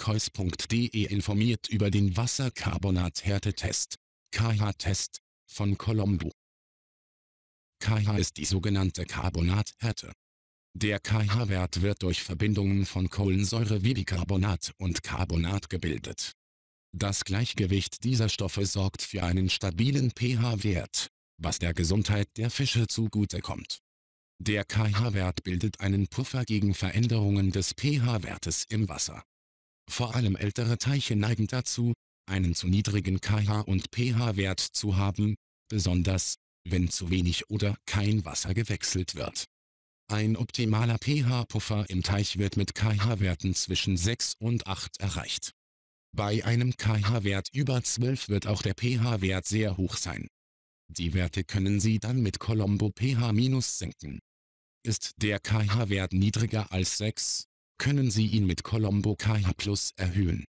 Keuss.de informiert über den Wassercarbonathärtetest KH-Test von Colombo. KH ist die sogenannte Carbonathärte. Der KH-Wert wird durch Verbindungen von Kohlensäure wie Bicarbonat und Carbonat gebildet. Das Gleichgewicht dieser Stoffe sorgt für einen stabilen pH-Wert, was der Gesundheit der Fische zugutekommt. Der KH-Wert bildet einen Puffer gegen Veränderungen des pH-Wertes im Wasser. Vor allem ältere Teiche neigen dazu, einen zu niedrigen KH- und pH-Wert zu haben, besonders, wenn zu wenig oder kein Wasser gewechselt wird. Ein optimaler pH-Puffer im Teich wird mit KH-Werten zwischen 6 und 8 erreicht. Bei einem KH-Wert über 12 wird auch der pH-Wert sehr hoch sein. Die Werte können Sie dann mit Colombo pH- senken. Ist der KH-Wert niedriger als 6, können Sie ihn mit Colombo Kh Plus erhöhen